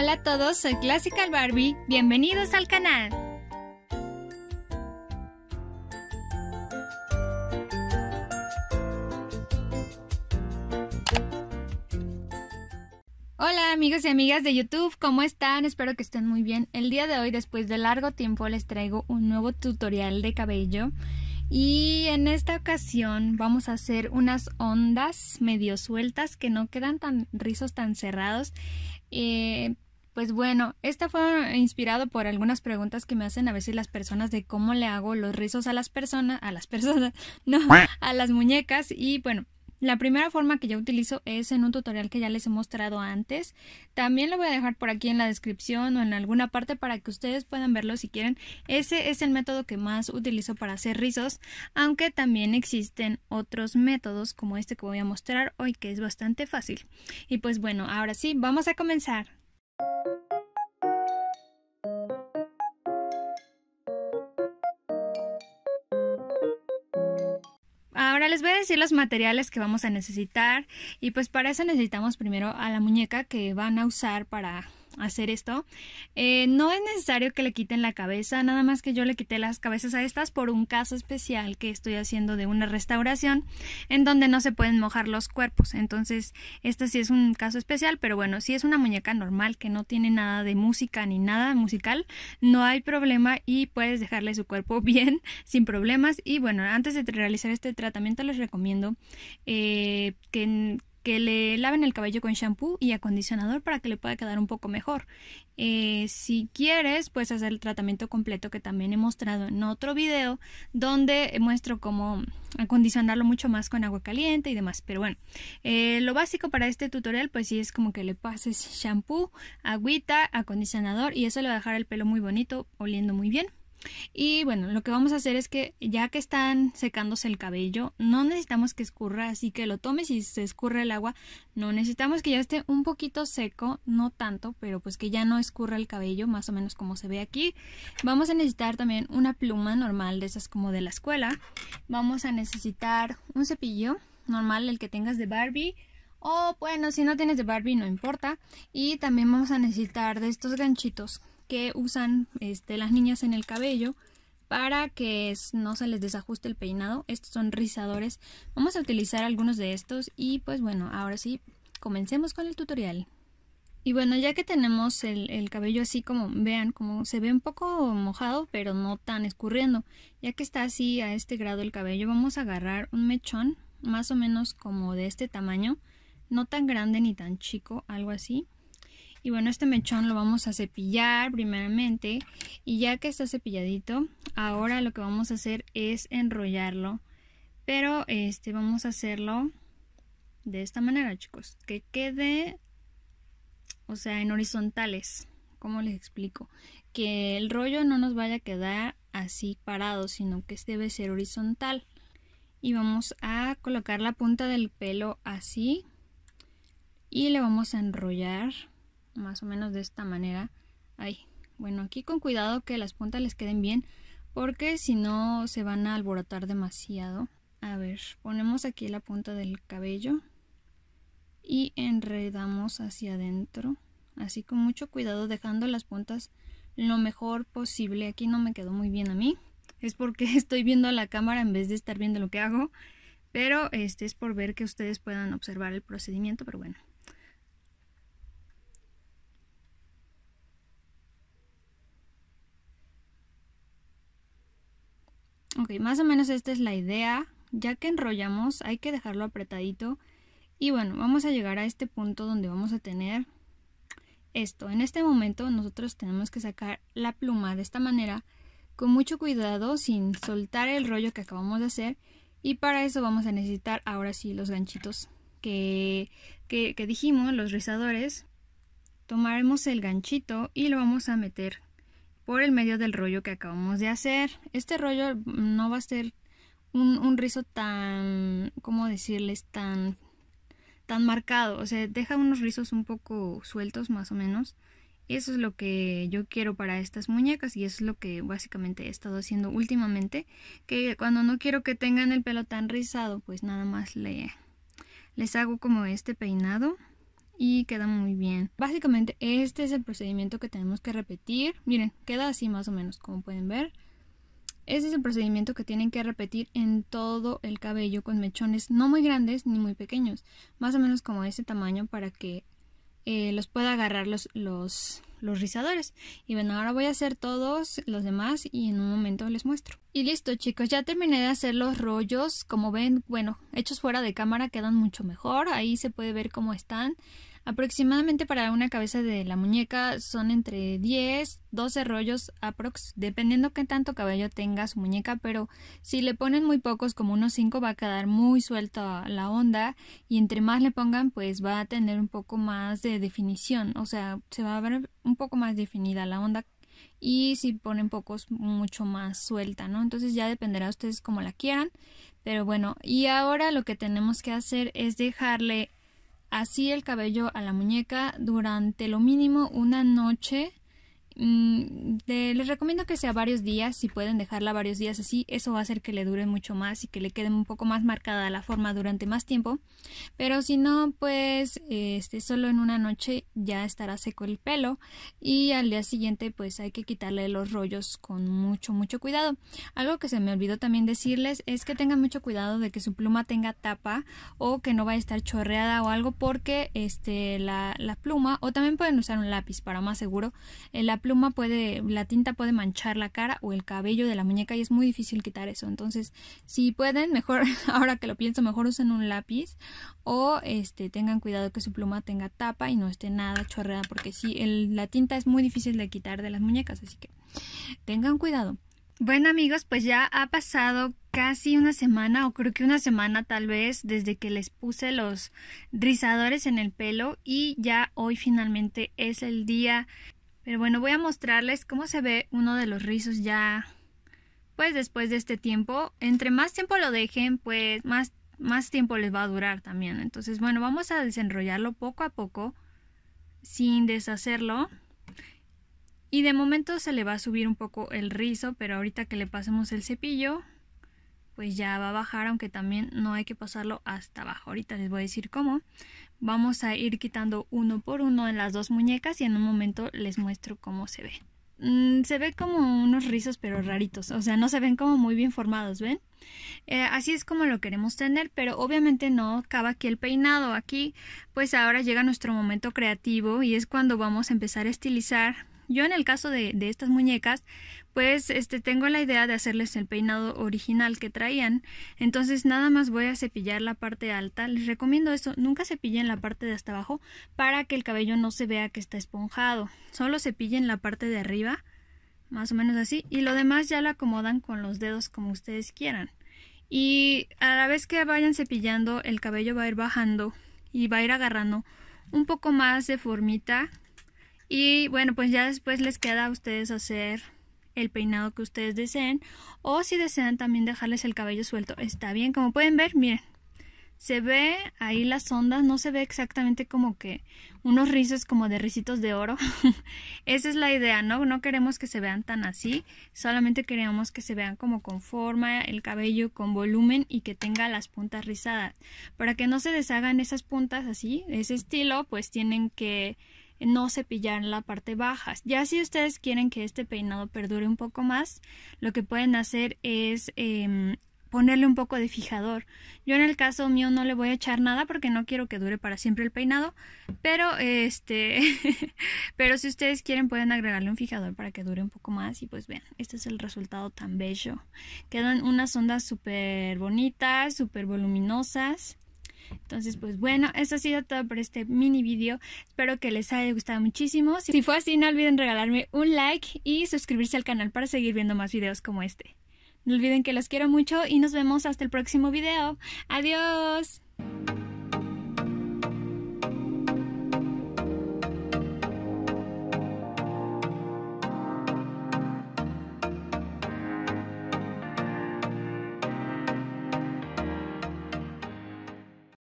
Hola a todos, soy Classical Barbie, bienvenidos al canal. Hola amigos y amigas de YouTube, ¿cómo están? Espero que estén muy bien. El día de hoy, después de largo tiempo, les traigo un nuevo tutorial de cabello. Y en esta ocasión vamos a hacer unas ondas medio sueltas que no quedan tan rizos tan cerrados. Eh, pues bueno, esta fue inspirado por algunas preguntas que me hacen a veces las personas de cómo le hago los rizos a las personas, a las personas, no, a las muñecas y bueno, la primera forma que yo utilizo es en un tutorial que ya les he mostrado antes. También lo voy a dejar por aquí en la descripción o en alguna parte para que ustedes puedan verlo si quieren. Ese es el método que más utilizo para hacer rizos, aunque también existen otros métodos como este que voy a mostrar hoy que es bastante fácil. Y pues bueno, ahora sí, vamos a comenzar. Ahora les voy a decir los materiales que vamos a necesitar y pues para eso necesitamos primero a la muñeca que van a usar para hacer esto. Eh, no es necesario que le quiten la cabeza, nada más que yo le quité las cabezas a estas por un caso especial que estoy haciendo de una restauración en donde no se pueden mojar los cuerpos. Entonces, este sí es un caso especial, pero bueno, si es una muñeca normal que no tiene nada de música ni nada musical, no hay problema y puedes dejarle su cuerpo bien, sin problemas. Y bueno, antes de realizar este tratamiento les recomiendo eh, que, que le laven el cabello con shampoo y acondicionador para que le pueda quedar un poco mejor. Eh, si quieres, puedes hacer el tratamiento completo que también he mostrado en otro video donde muestro cómo acondicionarlo mucho más con agua caliente y demás. Pero bueno, eh, lo básico para este tutorial pues sí es como que le pases shampoo, agüita, acondicionador y eso le va a dejar el pelo muy bonito, oliendo muy bien. Y bueno, lo que vamos a hacer es que ya que están secándose el cabello, no necesitamos que escurra, así que lo tomes y se escurra el agua. No necesitamos que ya esté un poquito seco, no tanto, pero pues que ya no escurra el cabello, más o menos como se ve aquí. Vamos a necesitar también una pluma normal de esas como de la escuela. Vamos a necesitar un cepillo normal, el que tengas de Barbie. O bueno, si no tienes de Barbie no importa. Y también vamos a necesitar de estos ganchitos que usan este, las niñas en el cabello para que no se les desajuste el peinado. Estos son rizadores. Vamos a utilizar algunos de estos y pues bueno, ahora sí, comencemos con el tutorial. Y bueno, ya que tenemos el, el, cabello así como, vean, como se ve un poco mojado, pero no tan escurriendo. Ya que está así a este grado el cabello, vamos a agarrar un mechón, más o menos como de este tamaño. No tan grande ni tan chico, algo así. Y bueno, este mechón lo vamos a cepillar primeramente. Y ya que está cepilladito, ahora lo que vamos a hacer es enrollarlo. Pero este vamos a hacerlo de esta manera, chicos. Que quede, o sea, en horizontales. ¿Cómo les explico? Que el rollo no nos vaya a quedar así parado, sino que este debe ser horizontal. Y vamos a colocar la punta del pelo así. Y le vamos a enrollar más o menos de esta manera. Ahí. Bueno, aquí con cuidado que las puntas les queden bien porque si no se van a alborotar demasiado. A ver, ponemos aquí la punta del cabello y enredamos hacia adentro. Así con mucho cuidado dejando las puntas lo mejor posible. Aquí no me quedó muy bien a mí. Es porque estoy viendo la cámara en vez de estar viendo lo que hago. Pero este es por ver que ustedes puedan observar el procedimiento, pero bueno. Ok, más o menos esta es la idea. Ya que enrollamos hay que dejarlo apretadito. Y bueno, vamos a llegar a este punto donde vamos a tener esto. En este momento nosotros tenemos que sacar la pluma de esta manera con mucho cuidado sin soltar el rollo que acabamos de hacer y para eso vamos a necesitar ahora sí los ganchitos que, que, dijimos, los rizadores. Tomaremos el ganchito y lo vamos a meter por el medio del rollo que acabamos de hacer. Este rollo no va a ser un, rizo tan, ¿cómo decirles?, tan, tan marcado. O sea, deja unos rizos un poco sueltos más o menos. Eso es lo que yo quiero para estas muñecas y eso es lo que básicamente he estado haciendo últimamente. Que cuando no quiero que tengan el pelo tan rizado, pues nada más le, les hago como este peinado y queda muy bien. Básicamente este es el procedimiento que tenemos que repetir. Miren, queda así más o menos como pueden ver. Este es el procedimiento que tienen que repetir en todo el cabello con mechones no muy grandes ni muy pequeños, más o menos como este tamaño para que eh, los puedo agarrar los, los, los rizadores. Y bueno, ahora voy a hacer todos los demás y en un momento les muestro. Y listo chicos, ya terminé de hacer los rollos. Como ven, bueno, hechos fuera de cámara quedan mucho mejor. Ahí se puede ver cómo están. Aproximadamente para una cabeza de la muñeca son entre 10, 12 rollos aprox, dependiendo qué tanto cabello tenga su muñeca, pero si le ponen muy pocos, como unos 5, va a quedar muy suelta la onda y entre más le pongan, pues va a tener un poco más de definición, o sea, se va a ver un poco más definida la onda y si ponen pocos mucho más suelta, ¿no? Entonces ya dependerá de ustedes como la quieran, pero bueno, y ahora lo que tenemos que hacer es dejarle así el cabello a la muñeca durante lo mínimo una noche Mm, les recomiendo que sea varios días, si pueden dejarla varios días así, eso va a hacer que le dure mucho más y que le quede un poco más marcada la forma durante más tiempo. Pero si no, pues esté solo en una noche ya estará seco el pelo y al día siguiente pues hay que quitarle los rollos con mucho, mucho cuidado. Algo que se me olvidó también decirles es que tengan mucho cuidado de que su pluma tenga tapa o que no vaya a estar chorreada o algo porque este, la, pluma o también pueden usar un lápiz para más seguro. Eh, la pluma pluma puede, la tinta puede manchar la cara o el cabello de la muñeca y es muy difícil quitar eso. Entonces, si pueden, mejor, ahora que lo pienso, mejor usen un lápiz o este, tengan cuidado que su pluma tenga tapa y no esté nada chorreada porque si la tinta es muy difícil de quitar de las muñecas, así que tengan cuidado. Bueno amigos, pues ya ha pasado casi una semana o creo que una semana tal vez desde que les puse los rizadores en el pelo y ya hoy finalmente es el día pero bueno, voy a mostrarles cómo se ve uno de los rizos ya, pues después de este tiempo. Entre más tiempo lo dejen, pues más, más tiempo les va a durar también. Entonces, bueno, vamos a desenrollarlo poco a poco, sin deshacerlo. Y de momento se le va a subir un poco el rizo, pero ahorita que le pasemos el cepillo, pues ya va a bajar, aunque también no hay que pasarlo hasta abajo. Ahorita les voy a decir cómo. Vamos a ir quitando uno por uno en las dos muñecas y en un momento les muestro cómo se ve. Mm, se ve como unos rizos pero raritos, o sea, no se ven como muy bien formados, ¿ven? Eh, así es como lo queremos tener, pero obviamente no acaba aquí el peinado, aquí pues ahora llega nuestro momento creativo y es cuando vamos a empezar a estilizar yo en el caso de, estas muñecas, pues este, tengo la idea de hacerles el peinado original que traían, entonces nada más voy a cepillar la parte alta, les recomiendo eso, nunca cepillen la parte de hasta abajo para que el cabello no se vea que está esponjado, solo cepillen la parte de arriba, más o menos así, y lo demás ya lo acomodan con los dedos como ustedes quieran. Y a la vez que vayan cepillando, el cabello va a ir bajando y va a ir agarrando un poco más de formita y bueno, pues ya después les queda a ustedes hacer el peinado que ustedes deseen. O si desean también dejarles el cabello suelto. Está bien, como pueden ver, miren. Se ve ahí las ondas, no se ve exactamente como que unos rizos como de risitos de oro. Esa es la idea, ¿no? No queremos que se vean tan así, solamente queremos que se vean como con forma, el cabello con volumen y que tenga las puntas rizadas. Para que no se deshagan esas puntas así, ese estilo, pues tienen que no cepillar la parte baja. Ya si ustedes quieren que este peinado perdure un poco más, lo que pueden hacer es em, ponerle un poco de fijador. Yo en el caso mío no le voy a echar nada porque no quiero que dure para siempre el peinado, pero este pero si ustedes quieren pueden agregarle un fijador para que dure un poco más y pues vean, este es el resultado tan bello. Quedan unas ondas súper bonitas, súper voluminosas. Entonces, pues bueno, eso ha sido todo por este mini video. Espero que les haya gustado muchísimo. Si fue así, no olviden regalarme un like y suscribirse al canal para seguir viendo más videos como este. No olviden que los quiero mucho y nos vemos hasta el próximo video. Adiós.